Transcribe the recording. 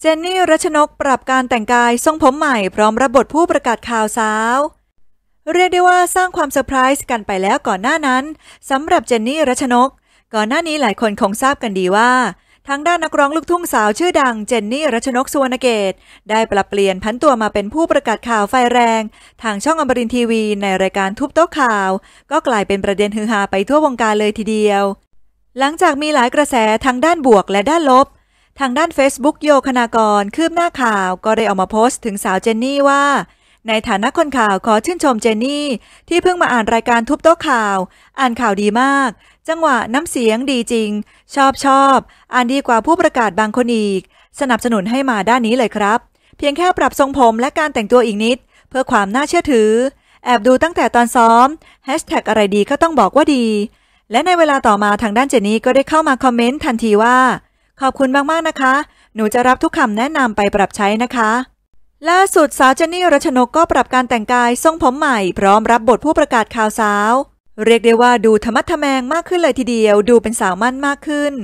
เจนนี่รัชนกปรับการแต่งกายทรงผมใหม่พร้อมรับบทผู้ประกาศข่าวสาวเรียกได้ว่าสร้างความเซอร์ไพรส์กันไปแล้วก่อนหน้านั้นสำหรับเจนนี่รัชนก ก่อนหน้านี้หลายคนคงทราบกันดีว่า ทางด้านนักร้องลูกทุ่งสาวชื่อดังเจนนี่รัชนกสุวรรณเกตได้ปรับเปลี่ยนพันตัวมาเป็นผู้ประกาศข่าวไฟแรง ทางช่องอมรินทีวีในรายการทุบโต๊ะข่าว ก็กลายเป็นประเด็นฮือฮาไปทั่ววงการเลยทีเดียว หลังจากมีหลายกระแสทางด้านบวกและด้านลบทางด้าน Facebook โยคณากรคืบหน้าข่าวก็ได้ออกมาโพสต์ถึงสาวเจนนี่ว่า ในฐานะคนข่าวขอชื่นชมเจนนี่ ที่เพิ่งมาอ่านรายการทุบโต๊ะข่าว อ่านข่าวดีมาก จังหวะน้ำเสียงดีจริง ชอบชอบ อ่านดีกว่าผู้ประกาศบางคนอีก สนับสนุนให้มาด้านนี้เลยครับ เพียงแค่ปรับทรงผมและการแต่งตัวอีกนิด เพื่อความน่าเชื่อถือ แอบดูตั้งแต่ตอนซ้อมแฮชแท็กอะไรดีก็ต้องบอกว่าดี และในเวลาต่อมาทางด้านเจนนี่ก็ได้เข้ามาคอมเมนต์ทันทีว่าขอบคุณมาก ๆ นะคะ หนูจะรับทุกคำแนะนำไปปรับใช้นะคะ ล่าสุดสาวเจนนี่รัชนกก็ปรับการแต่งกายทรงผมใหม่ พร้อมรับบทผู้ประกาศข่าวสาว เรียกได้ว่าดูธรรมะแมงมากขึ้นเลยทีเดียวดูเป็นสาวมั่นมากขึ้น